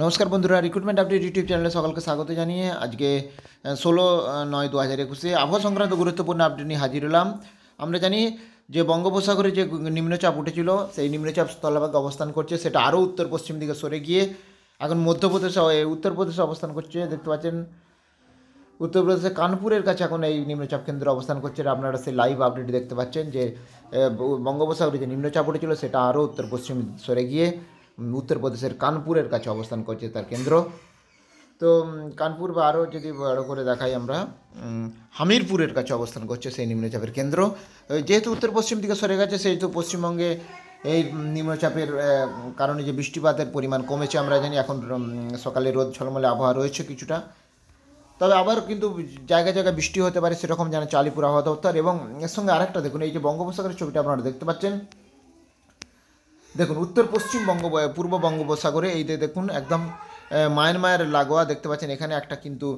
নমস্কার বন্ধুরা recruitment update YouTube চ্যানেলে সকলকে স্বাগত জানিয়ে আজকে ষোলো নয় দু হাজার একুশে আবহাওয়া সংক্রান্ত গুরুত্বপূর্ণ আপডেট নিয়ে হাজির হলাম আমরা জানি যে বঙ্গোপসাগরে যে নিম্নচাপ উঠেছিল সেই নিম্নচাপ স্থলভাগে অবস্থান করছে সেটা আরও উত্তর পশ্চিম দিকে সরে গিয়ে এখন মধ্যপ্রদেশে উত্তরপ্রদেশে অবস্থান করছে দেখতে পাচ্ছেন উত্তরপ্রদেশে কানপুরের কাছে এখন এই নিম্নচাপ কেন্দ্র অবস্থান করছে আপনারা সেই লাইভ আপডেট দেখতে পাচ্ছেন যে বঙ্গোপসাগরে যে নিম্নচাপ উঠেছিল সেটা আরও উত্তর পশ্চিম সরে গিয়ে উত্তরপ্রদেশের কানপুরের কাছে অবস্থান করছে তার কেন্দ্র তো কানপুর বা আরও যদি বড় করে দেখাই আমরা হামিরপুরের কাছে অবস্থান করছে সেই নিম্নচাপের কেন্দ্র যেহেতু উত্তর পশ্চিম দিকে সরে গেছে সেহেতু পশ্চিমবঙ্গে এই নিম্নচাপের কারণে যে বৃষ্টিপাতের পরিমাণ কমেছে আমরা জানি এখন সকালে রোদ ঝলমলে আবহাওয়া রয়েছে কিছুটা তবে আবার কিন্তু জায়গায় জায়গায় বৃষ্টি হতে পারে সেরকম জানাচ্ছে আলিপুর আবহাওয়া দপ্তর এবং এর সঙ্গে আরেকটা দেখুন এই যে বঙ্গোপসাগরের ছবিটা আপনারা দেখতে পাচ্ছেন দেখুন উত্তর পশ্চিম বঙ্গ পূর্ব বঙ্গোপসাগরে এই দেখুন একদম মায়ানমারের লাগোয়া দেখতে পাচ্ছেন এখানে একটা কিন্তু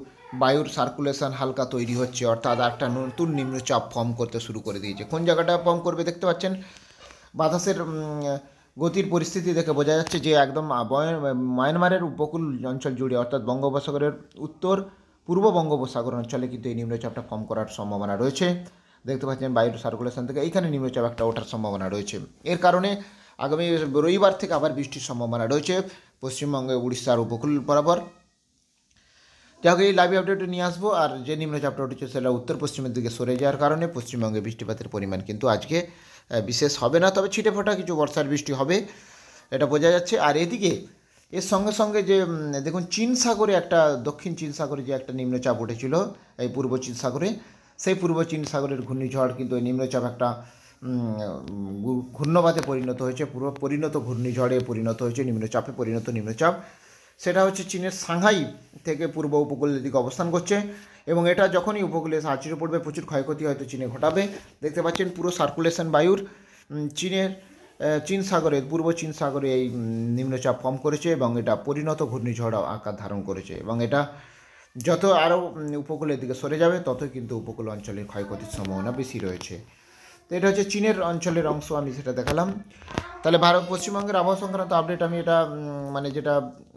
বায়ুর সার্কুলেশন হালকা তৈরি হচ্ছে অর্থাৎ একটা নতুন নিম্নচাপ ফর্ম করতে শুরু করে দিয়েছে কোন জায়গাটা ফর্ম করবে দেখতে পাচ্ছেন বাতাসের গতির পরিস্থিতি দেখে বোঝা যাচ্ছে যে একদম মায়ানমারের উপকূল অঞ্চল জুড়ে অর্থাৎ বঙ্গোপসাগরের উত্তর পূর্ব বঙ্গোপসাগর অঞ্চলে কিন্তু এই নিম্নচাপটা ফর্ম করার সম্ভাবনা রয়েছে দেখতে পাচ্ছেন বায়ুর সার্কুলেশন থেকে এইখানে নিম্নচাপ একটা ওঠার সম্ভাবনা রয়েছে এর কারণে আগামী রবিবার থেকে আবার বৃষ্টির সম্ভাবনা রয়েছে পশ্চিমবঙ্গে উড়িষ্যার উপকূল বরাবর যাই এই লাইভ আপডেট নিয়ে আসবো আর যে নিম্নচাপটা উঠেছে সেটা উত্তর পশ্চিমের দিকে সরে যাওয়ার কারণে পশ্চিমবঙ্গে বৃষ্টিপাতের পরিমাণ কিন্তু আজকে বিশেষ হবে না তবে ছিটে ফোটা কিছু বর্ষার বৃষ্টি হবে এটা বোঝা যাচ্ছে আর এদিকে এর সঙ্গে সঙ্গে যে দেখুন চীন সাগরে একটা দক্ষিণ চীন সাগরে যে একটা নিম্নচাপ উঠেছিল এই পূর্ব চীন সাগরে সেই পূর্ব চীন সাগরের ঘূর্ণিঝড় কিন্তু ওই নিম্নচাপ একটা ঘূর্ণবাদে পরিণত হয়েছে পুরো পরিণত ঘূর্ণিঝড়ে পরিণত হয়েছে নিম্নচাপে পরিণত নিম্নচাপ সেটা হচ্ছে চীনের সাংহাই থেকে পূর্ব উপকূলের দিকে অবস্থান করছে এবং এটা যখনই উপকূলে সাহায্যে পড়বে প্রচুর ক্ষয়ক্ষতি হয়তো চীনে ঘটাবে দেখতে পাচ্ছেন পুরো সার্কুলেশন বায়ুর চীনের চীন সাগরে পূর্ব চীন সাগরে এই নিম্নচাপ কম করেছে এবং এটা পরিণত ঘূর্ণিঝড় আকার ধারণ করেছে এবং এটা যত আরও উপকূলের দিকে সরে যাবে তত কিন্তু উপকূল অঞ্চলের ক্ষয়ক্ষতির সম্ভাবনা বেশি রয়েছে তো এটা হচ্ছে চীনের অঞ্চলের অংশ আমি সেটা দেখালাম তাহলে ভারত পশ্চিমবঙ্গের আবহাওয়া সংক্রান্ত আপডেট আমি এটা মানে যেটা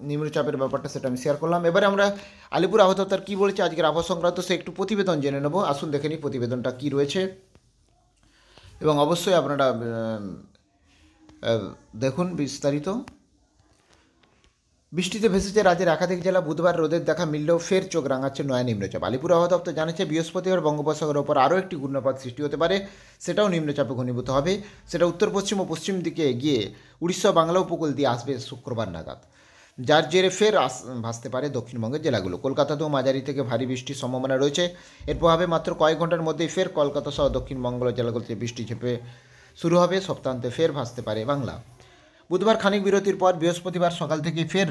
নিম্নচাপের ব্যাপারটা সেটা আমি শেয়ার করলাম এবারে আমরা আলিপুর আবহাওয়া দপ্তর কী বলেছে আজকের আবহাওয়া সংক্রান্ত সে একটু প্রতিবেদন জেনে নেব আসুন দেখে নিই প্রতিবেদনটা কী রয়েছে এবং অবশ্যই আপনারা দেখুন বিস্তারিত বৃষ্টিতে ভেসেছে রাজ্যের একাধিক জেলা বুধবার রোদের দেখা মিললেও ফের চোখ রাঙাচ্ছে নয়া নিম্নচাপ আলিপুর আবহাওয়া দপ্তর জানিয়েছে বৃহস্পতিবার বঙ্গোপসাগরের ওপর আরও একটি ঘূর্ণপাত সৃষ্টি হতে পারে সেটাও নিম্নচাপে ঘনীভূত হবে সেটা উত্তর পশ্চিম ও পশ্চিম দিকে এগিয়ে উড়িষ্যা বাংলা উপকূল দিয়ে আসবে শুক্রবার নাগাদ যার জেরে ফের আস ভাসতে পারে দক্ষিণবঙ্গের জেলাগুলো কলকাতাতেও মাঝারি থেকে ভারী বৃষ্টির সম্ভাবনা রয়েছে এর প্রভাবে মাত্র কয়েক ঘন্টার মধ্যেই ফের কলকাতা সহ দক্ষিণবঙ্গ জেলাগুলোতে বৃষ্টি ঝেপে শুরু হবে সপ্তাহান্তে ফের ভাসতে পারে বাংলা বুধবার খানিক বিরতির পর বৃহস্পতিবার সকাল থেকে ফের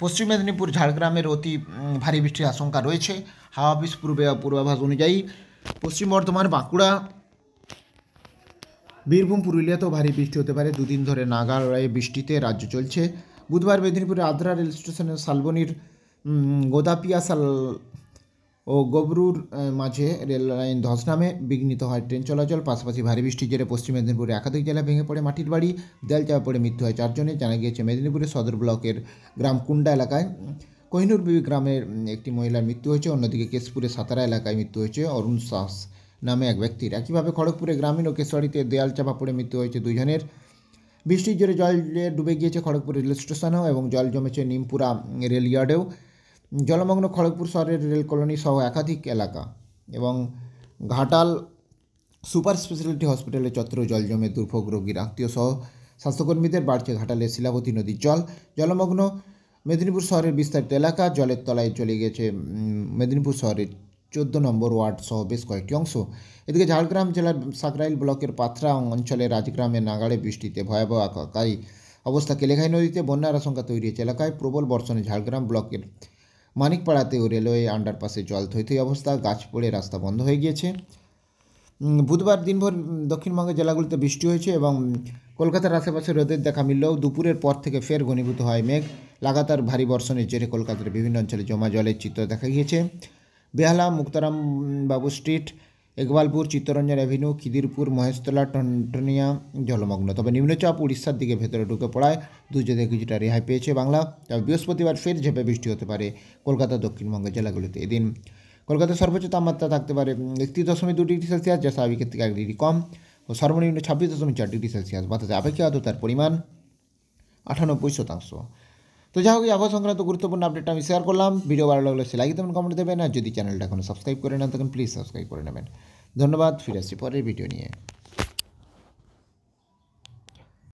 পশ্চিম মেদিনীপুর ঝাড়গ্রামের অতি ভারী বৃষ্টির আশঙ্কা রয়েছে হাওয়া অফিস পূর্বে পূর্বাভাস অনুযায়ী পশ্চিম বর্ধমান বাঁকুড়া বীরভূম পুরুলিয়াতেও ভারী বৃষ্টি হতে পারে দুদিন ধরে নাগালয়ে বৃষ্টিতে রাজ্য চলছে বুধবার মেদিনীপুরের আদ্রা রেল স্টেশনের শালবনির গোদাপিয়া সাল ও গবরুর মাঝে রেল লাইন ধস নামে বিঘ্নিত হয় ট্রেন চলাচল পাশাপাশি ভারী বৃষ্টির জেরে পশ্চিম মেদিনীপুরে একাধিক জেলা ভেঙে পড়ে মাটির বাড়ি দেল চাপা পড়ে মৃত্যু হয় চারজনে জানা গিয়েছে মেদিনীপুরের সদর ব্লকের গ্রাম কুন্ডা এলাকায় কোহিনুর বিবি গ্রামের একটি মহিলার মৃত্যু হয়েছে অন্যদিকে কেশপুরে সাতারা এলাকায় মৃত্যু হয়েছে অরুণ শাস নামে এক ব্যক্তির একইভাবে খড়গপুরে গ্রামীণ ও কেশবাড়িতে দেয়াল চাপা পড়ে মৃত্যু হয়েছে দুজনের বৃষ্টির জোরে জলে ডুবে গিয়েছে খড়গপুর রেল স্টেশনেও এবং জল জমেছে নিমপুরা রেলইয়ার্ডেও জলমগ্ন খড়গপুর শহরের রেল কলোনি সহ একাধিক এলাকা এবং ঘাটাল সুপার স্পেশালিটি হসপিটালের চত্র জল জমে দুর্ভোগ রোগীর আত্মীয় সহ স্বাস্থ্যকর্মীদের বাড়ছে ঘাটালের শিলাবতী নদীর জল জলমগ্ন মেদিনীপুর শহরের বিস্তারিত এলাকা জলের তলায় চলে গেছে মেদিনীপুর শহরের চোদ্দ নম্বর ওয়ার্ড সহ বেশ কয়েকটি অংশ এদিকে ঝাড়গ্রাম জেলার সাকরাইল ব্লকের পাথরা অঞ্চলে রাজগ্রামে নাগাড়ে বৃষ্টিতে ভয়াবহ আকারী অবস্থা কেলেঘাই নদীতে বন্যার আশঙ্কা তৈরি হয়েছে এলাকায় প্রবল বর্ষণে ঝাড়গ্রাম ব্লকের মানিকপাড়াতেও রেলওয়ে আন্ডারপাসে জল থইথই অবস্থা গাছ পড়ে রাস্তা বন্ধ হয়ে গিয়েছে বুধবার দিনভর দক্ষিণবঙ্গের জেলাগুলিতে বৃষ্টি হয়েছে এবং কলকাতার আশেপাশে রোদের দেখা মিললেও দুপুরের পর থেকে ফের ঘনীভূত হয় মেঘ লাগাতার ভারী বর্ষণের জেরে কলকাতার বিভিন্ন অঞ্চলে জমা জলের চিত্র দেখা গিয়েছে বেহালা মুক্তারাম বাবু স্ট্রিট একবালপুর চিত্তরঞ্জন অ্যাভিনিউ খিদিরপুর মহেশতলা টনটনিয়া জলমগ্ন তবে নিম্নচাপ উড়িষ্যার দিকে ভেতরে ঢুকে পড়ায় দুর্যোগে কিছুটা রেহাই পেয়েছে বাংলা তবে বৃহস্পতিবার ফের ঝেপে বৃষ্টি হতে পারে কলকাতা দক্ষিণবঙ্গের জেলাগুলিতে এদিন কলকাতার সর্বোচ্চ তাপমাত্রা থাকতে পারে একত্রিশ দশমিক দু ডিগ্রি সেলসিয়াস যা স্বাভাবিকের থেকে এক ডিগ্রি কম ও সর্বনিম্ন ছাব্বিশ দশমিক চার ডিগ্রি সেলসিয়াস বাতাসে আপেক্ষিক আর্দ্রতার পরিমাণ আটানব্বই শতাংশ তো যা হোক আবহাওয়া সংক্রান্ত গুরুত্বপূর্ণ আপডেট আমি শেয়ার করলাম ভিডিও ভালো লাগলে সে লাইক দেবেন কমেন্ট দেবেন আর যদি চ্যানেলটা এখনো সাবস্ক্রাইব করে না তখন প্লিজ সাবস্ক্রাইব করে নেবেন ধন্যবাদ ফিরে আসছি পরের ভিডিও নিয়ে